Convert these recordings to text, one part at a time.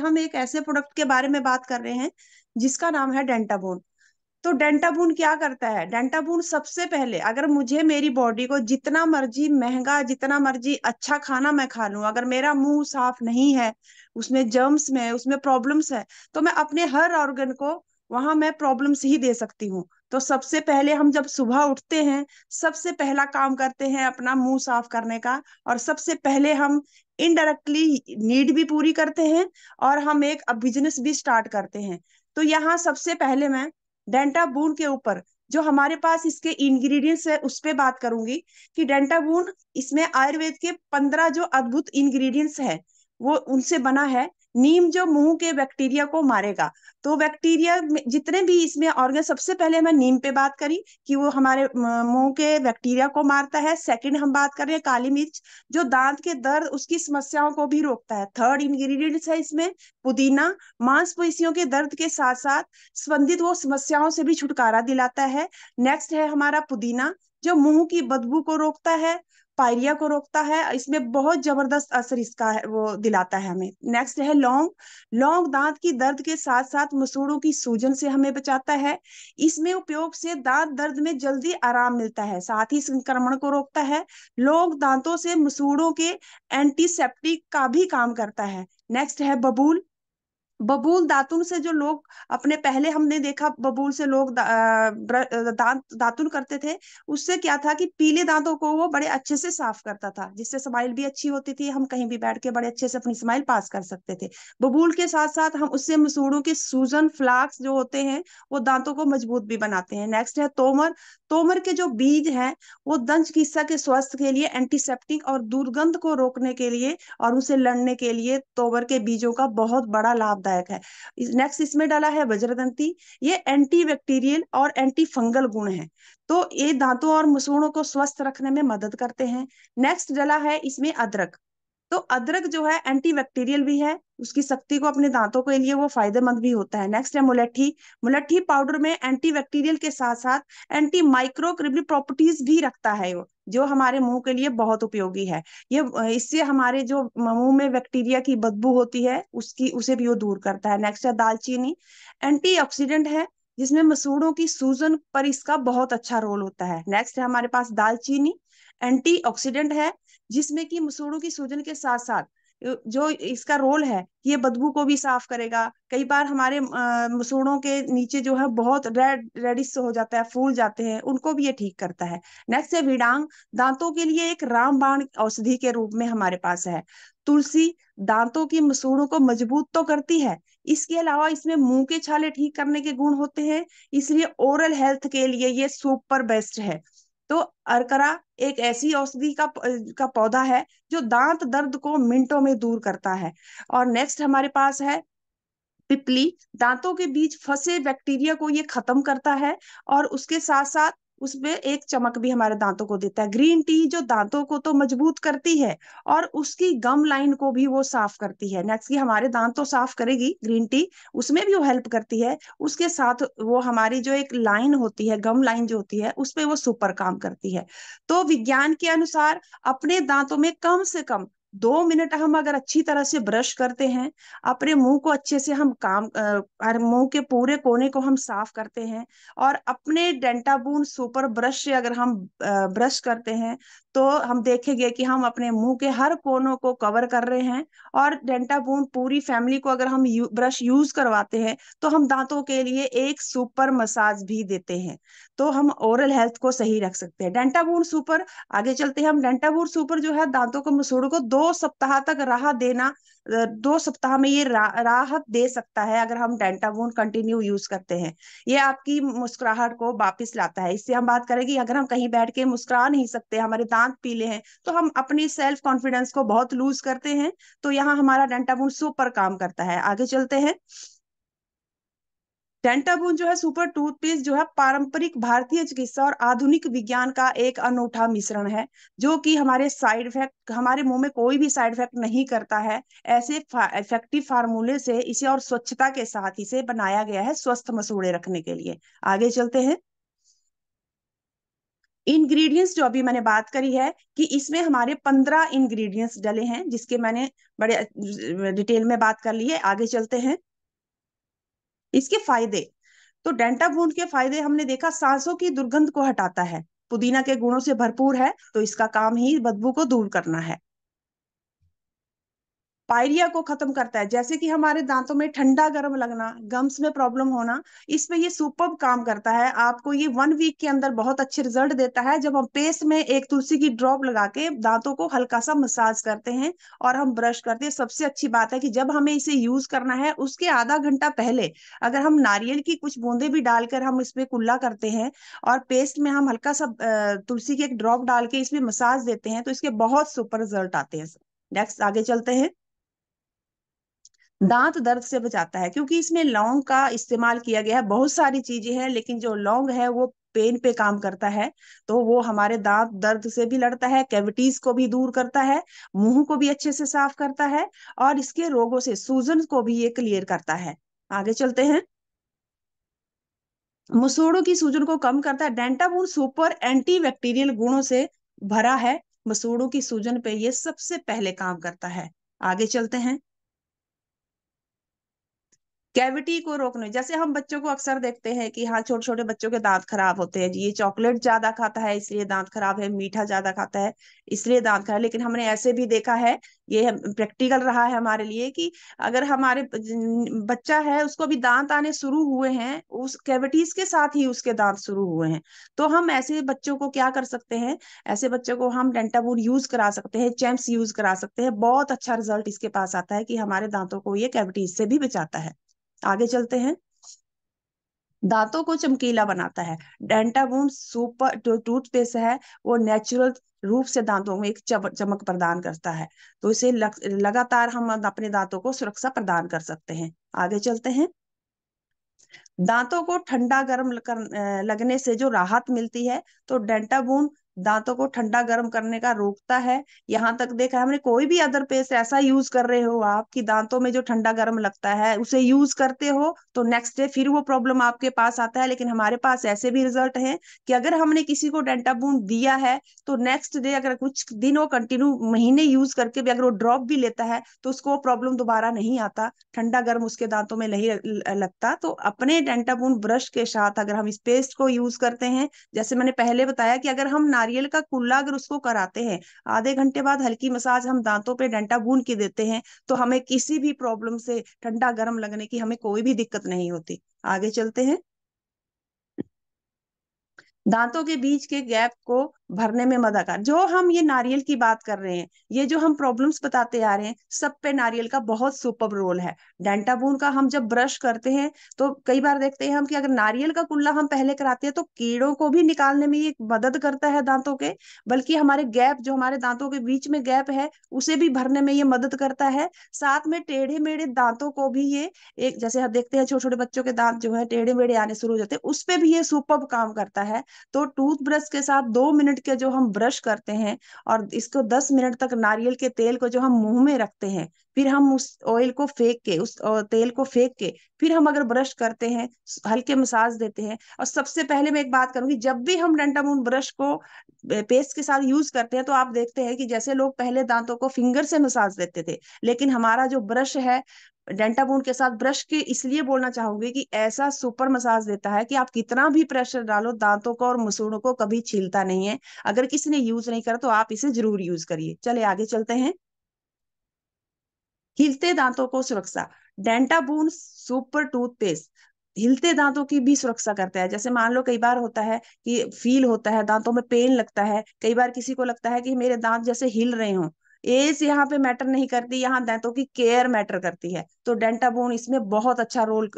हम एक ऐसे प्रोडक्ट के बारे में बात कर रहे हैं जिसका नाम है डेंटाबोन तो डेंटाबून क्या करता है डेंटाबून सबसे पहले अगर मुझे मेरी बॉडी को जितना मर्जी महंगा जितना मर्जी अच्छा खाना मैं खा लू अगर मेरा मुंह साफ नहीं है उसमें जर्म्स में उसमें प्रॉब्लम्स है तो मैं अपने हर ऑर्गन को वहां मैं प्रॉब्लम्स ही दे सकती हूँ तो सबसे पहले हम जब सुबह उठते हैं सबसे पहला काम करते हैं अपना मुंह साफ करने का और सबसे पहले हम इनडायरेक्टली नीड भी पूरी करते हैं और हम एक बिजनेस भी स्टार्ट करते हैं तो यहाँ सबसे पहले मैं डेंटाबून के ऊपर जो हमारे पास इसके इंग्रेडिएंट्स है उस पर बात करूंगी कि डेंटाबून इसमें आयुर्वेद के पंद्रह जो अद्भुत इंग्रेडिएंट्स है वो उनसे बना है नीम जो मुंह के बैक्टीरिया को मारेगा तो बैक्टीरिया जितने भी इसमें ऑर्गन सबसे पहले मैं नीम पे बात करी कि वो हमारे मुंह के बैक्टीरिया को मारता है सेकंड हम बात कर रहे हैं काली मिर्च जो दांत के दर्द उसकी समस्याओं को भी रोकता है थर्ड इंग्रेडिएंट्स है इसमें पुदीना मांसपेशियों के दर्द के साथ साथ संबंधित वो समस्याओं से भी छुटकारा दिलाता है नेक्स्ट है हमारा पुदीना जो मुंह की बदबू को रोकता है पायरिया को रोकता है इसमें बहुत जबरदस्त असर इसका है, वो दिलाता है हमें नेक्स्ट है लौंग लौंग दांत की दर्द के साथ साथ मसूड़ों की सूजन से हमें बचाता है इसमें उपयोग से दांत दर्द में जल्दी आराम मिलता है साथ ही संक्रमण को रोकता है लोग दांतों से मसूड़ों के एंटीसेप्टिक का भी काम करता है नेक्स्ट है बबूल बबूल दातुन से जो लोग अपने पहले हमने देखा बबूल से लोग दांत दातुन करते थे उससे क्या था कि पीले दांतों को वो बड़े अच्छे से साफ करता था जिससे स्माइल भी अच्छी होती थी हम कहीं भी बैठ के बड़े अच्छे से अपनी स्माइल पास कर सकते थे बबूल के साथ साथ हम उससे मसूड़ों के सूजन फ्लाक्स जो होते हैं वो दांतों को मजबूत भी बनाते हैं नेक्स्ट है तोमर तोमर के जो बीज हैं वो दंश किस्सा के स्वास्थ्य के लिए एंटीसेप्टिक और दुर्गंध को रोकने के लिए और उसे लड़ने के लिए तोमर के बीजों का बहुत बड़ा लाभ लाभदायक है इस, नेक्स्ट इसमें डाला है वज्रदंती ये एंटी बैक्टीरियल और एंटी फंगल गुण है तो ये दांतों और मसूड़ों को स्वस्थ रखने में मदद करते हैं नेक्स्ट डाला है इसमें अदरक तो अदरक जो है एंटी बैक्टीरियल भी है उसकी शक्ति को अपने दांतों के लिए वो फायदेमंद भी होता है नेक्स्ट है मुलट्ठी मुलट्ठी पाउडर में एंटी बैक्टीरियल के साथ साथ एंटी माइक्रोक्रिबल प्रॉपर्टीज भी रखता है वो जो हमारे मुंह के लिए बहुत उपयोगी है ये इससे हमारे जो मुंह में बैक्टीरिया की बदबू होती है उसकी उसे भी वो दूर करता है नेक्स्ट है दालचीनी एंटीऑक्सीडेंट है जिसमें मसूड़ों की सूजन पर इसका बहुत अच्छा रोल होता है नेक्स्ट है हमारे पास दालचीनी एंटीऑक्सीडेंट है जिसमें कि मसूड़ों की सूजन के साथ साथ जो इसका रोल है ये बदबू को भी साफ करेगा कई बार हमारे मसूड़ों के नीचे जो है बहुत रेड रेडिस हो जाता है फूल जाते हैं उनको भी ये ठीक करता है नेक्स्ट है विडांग दांतों के लिए एक रामबाण औषधि के रूप में हमारे पास है तुलसी दांतों की मसूड़ों को मजबूत तो करती है इसके अलावा इसमें मुंह के छाले ठीक करने के गुण होते हैं इसलिए ओरल हेल्थ के लिए ये सुपर बेस्ट है तो अरकरा एक ऐसी औषधि का का पौधा है जो दांत दर्द को मिनटों में दूर करता है और नेक्स्ट हमारे पास है पिपली दांतों के बीच फंसे बैक्टीरिया को ये खत्म करता है और उसके साथ साथ उसमें एक चमक भी हमारे दांतों को देता है ग्रीन टी जो दांतों को तो मजबूत करती है और उसकी गम लाइन को भी वो साफ करती है नेक्स्ट की हमारे दांत तो साफ करेगी ग्रीन टी उसमें भी वो हेल्प करती है उसके साथ वो हमारी जो एक लाइन होती है गम लाइन जो होती है उस पर वो सुपर काम करती है तो विज्ञान के अनुसार अपने दांतों में कम से कम दो मिनट हम अगर अच्छी तरह से ब्रश करते हैं अपने मुंह को अच्छे से हम काम मुंह के पूरे कोने को हम साफ करते हैं और अपने डेंटाबून सुपर ब्रश से अगर हम ब्रश करते हैं तो हम देखेंगे कि हम अपने मुंह के हर कोनों को कवर कर रहे हैं और डेंटाबून पूरी फैमिली को अगर हम यू, ब्रश यूज करवाते हैं तो हम दांतों के लिए एक सुपर मसाज भी देते हैं तो हम ओरल हेल्थ को सही रख सकते हैं डेंटाबून सुपर आगे चलते हैं हम डेंटाबून सुपर जो है दांतों को मसूड़ों को दो सप्ताह तक राहत देना दो सप्ताह में ये रा, राहत दे सकता है अगर हम डेंटावोन कंटिन्यू यूज करते हैं ये आपकी मुस्कुराहट को वापिस लाता है इससे हम बात करेंगे अगर हम कहीं बैठ के मुस्कुरा नहीं सकते हमारे दांत पीले हैं तो हम अपनी सेल्फ कॉन्फिडेंस को बहुत लूज करते हैं तो यहाँ हमारा डेंटावोन सुपर काम करता है आगे चलते हैं डेंटाबून जो है सुपर टूथपेस्ट जो है पारंपरिक भारतीय चिकित्सा और आधुनिक विज्ञान का एक अनूठा मिश्रण है जो कि हमारे साइड इफेक्ट हमारे मुंह में कोई भी साइड इफेक्ट नहीं करता है ऐसे इफेक्टिव फार्मूले से इसे और स्वच्छता के साथ इसे बनाया गया है स्वस्थ मसूड़े रखने के लिए आगे चलते हैं इंग्रेडिएंट्स जो अभी मैंने बात करी है कि इसमें हमारे पंद्रह इंग्रेडिएंट्स डले हैं जिसके मैंने बड़े डिटेल में बात कर ली है आगे चलते हैं इसके फायदे तो डेंटा भूंड के फायदे हमने देखा सांसों की दुर्गंध को हटाता है पुदीना के गुणों से भरपूर है तो इसका काम ही बदबू को दूर करना है पायरिया को खत्म करता है जैसे कि हमारे दांतों में ठंडा गर्म लगना गम्स में प्रॉब्लम होना इस पे ये सुपर काम करता है आपको ये वन वीक के अंदर बहुत अच्छे रिजल्ट देता है जब हम पेस्ट में एक तुलसी की ड्रॉप लगा के दांतों को हल्का सा मसाज करते हैं और हम ब्रश करते हैं सबसे अच्छी बात है कि जब हमें इसे यूज करना है उसके आधा घंटा पहले अगर हम नारियल की कुछ बूंदे भी डालकर हम इसमें कुल्ला करते हैं और पेस्ट में हम हल्का सा तुलसी की एक ड्रॉप डाल के इसमें मसाज देते हैं तो इसके बहुत सुपर रिजल्ट आते हैं नेक्स्ट आगे चलते हैं दांत दर्द से बचाता है क्योंकि इसमें लौंग का इस्तेमाल किया गया है बहुत सारी चीजें हैं लेकिन जो लौंग है वो पेन पे काम करता है तो वो हमारे दांत दर्द से भी लड़ता है कैविटीज को भी दूर करता है मुंह को भी अच्छे से साफ करता है और इसके रोगों से सूजन को भी ये क्लियर करता है आगे चलते हैं मसूड़ों की सूजन को कम करता है डेंटाबून सुपर एंटीबैक्टीरियल गुणों से भरा है मसूड़ों की सूजन पे ये सबसे पहले काम करता है आगे चलते हैं कैविटी को रोकने जैसे हम बच्चों को अक्सर देखते हैं कि हाँ छोटे छोटे बच्चों के दांत खराब होते हैं ये चॉकलेट ज्यादा खाता है इसलिए दांत खराब है मीठा ज्यादा खाता है इसलिए दांत खराब है लेकिन हमने ऐसे भी देखा है ये प्रैक्टिकल रहा है हमारे लिए कि अगर हमारे बच्चा है उसको अभी दांत आने शुरू हुए हैं उस कैविटीज के साथ ही उसके दांत शुरू हुए हैं तो हम ऐसे बच्चों को क्या कर सकते हैं ऐसे बच्चों को हम डेंटाबूल यूज करा सकते हैं चैम्प्स यूज करा सकते हैं बहुत अच्छा रिजल्ट इसके पास आता है कि हमारे दांतों को ये कैविटीज से भी बचाता है आगे चलते हैं दांतों को चमकीला बनाता है डेंटाबून सुपर जो टूथपेस्ट है वो नेचुरल रूप से दांतों में एक चमक प्रदान करता है तो इसे लग, लगातार हम अपने दांतों को सुरक्षा प्रदान कर सकते हैं आगे चलते हैं दांतों को ठंडा गर्म लगने से जो राहत मिलती है तो डेंटाबून दांतों को ठंडा गर्म करने का रोकता है यहाँ तक देखा हमने कोई भी अदर पेस्ट ऐसा यूज कर रहे हो आप कि दांतों में जो ठंडा गर्म लगता है उसे यूज करते हो तो नेक्स्ट डे फिर वो प्रॉब्लम आपके पास आता है लेकिन हमारे पास ऐसे भी रिजल्ट हैं कि अगर हमने किसी को डेंटाबून दिया है तो नेक्स्ट डे अगर कुछ दिन वो कंटिन्यू महीने यूज करके भी अगर वो ड्रॉप भी लेता है तो उसको प्रॉब्लम दोबारा नहीं आता ठंडा गर्म उसके दांतों में नहीं लगता तो अपने डेंटाबून ब्रश के साथ अगर हम इस पेस्ट को यूज करते हैं जैसे मैंने पहले बताया कि अगर हम ना नारियल का कुल्ला अगर उसको कराते हैं आधे घंटे बाद हल्की मसाज हम दांतों पे डंटा भून के देते हैं तो हमें किसी भी प्रॉब्लम से ठंडा गर्म लगने की हमें कोई भी दिक्कत नहीं होती आगे चलते हैं दांतों के बीच के गैप को भरने में मददगार जो हम ये नारियल की बात कर रहे हैं ये जो हम प्रॉब्लम्स बताते आ रहे हैं सब पे नारियल का बहुत सुपर रोल है डेंटाबून का हम जब ब्रश करते हैं तो कई बार देखते हैं हम कि अगर नारियल का कुल्ला हम पहले कराते हैं तो कीड़ों को भी निकालने में ये मदद करता है दांतों के बल्कि हमारे गैप जो हमारे दांतों के बीच में गैप है उसे भी भरने में ये मदद करता है साथ में टेढ़े मेढ़े दांतों को भी ये एक जैसे हम देखते हैं छोटे छोटे बच्चों के दांत जो है टेढ़े मेढ़े आने शुरू हो जाते हैं उस पर भी ये सुपर काम करता है तो टूथब्रश के साथ दो मिनट मिनट के जो हम ब्रश करते हैं और इसको दस मिनट तक नारियल के तेल को जो हम मुंह में रखते हैं फिर हम उस ऑयल को फेंक के उस तेल को फेंक के फिर हम अगर ब्रश करते हैं हल्के मसाज देते हैं और सबसे पहले मैं एक बात करूंगी जब भी हम डेंटामून ब्रश को पेस्ट के साथ यूज करते हैं तो आप देखते हैं कि जैसे लोग पहले दांतों को फिंगर से मसाज देते थे लेकिन हमारा जो ब्रश है डेंटाबोन के साथ ब्रश के इसलिए बोलना चाहूंगी कि ऐसा सुपर मसाज देता है कि आप कितना भी प्रेशर डालो दांतों को और मसूड़ों को कभी छीलता नहीं है अगर किसी ने यूज नहीं करा तो आप इसे जरूर यूज करिए चले आगे चलते हैं हिलते दांतों को सुरक्षा डेंटाबून सुपर टूथपेस्ट हिलते दांतों की भी सुरक्षा करता है जैसे मान लो कई बार होता है कि फील होता है दांतों में पेन लगता है कई बार किसी को लगता है कि मेरे दांत जैसे हिल रहे हों एज यहाँ पे मैटर नहीं करती यहाँ दांतों की केयर मैटर करती है तो डेंटाबोन इसमें बहुत अच्छा रोल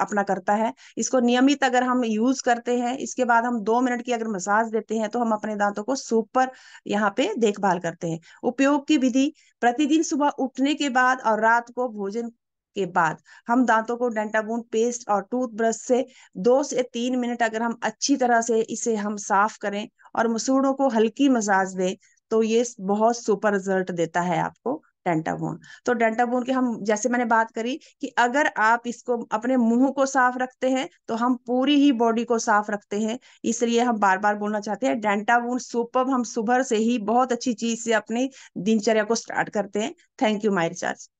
अपना करता है इसको नियमित अगर हम यूज करते हैं इसके बाद हम दो मिनट की अगर मसाज देते हैं तो हम अपने दांतों को सुपर यहाँ पे देखभाल करते हैं उपयोग की विधि प्रतिदिन सुबह उठने के बाद और रात को भोजन के बाद हम दांतों को डेंटाबून पेस्ट और टूथब्रश से दो से तीन मिनट अगर हम अच्छी तरह से इसे हम साफ करें और मसूड़ों को हल्की मसाज दें तो ये बहुत सुपर रिजल्ट देता है आपको डेंटाबोन तो डेंटाबोन के हम जैसे मैंने बात करी कि अगर आप इसको अपने मुंह को साफ रखते हैं तो हम पूरी ही बॉडी को साफ रखते हैं इसलिए हम बार बार बोलना चाहते हैं डेंटाबोन सुपर हम सुबह से ही बहुत अच्छी चीज से अपनी दिनचर्या को स्टार्ट करते हैं थैंक यू माई रिचार्ज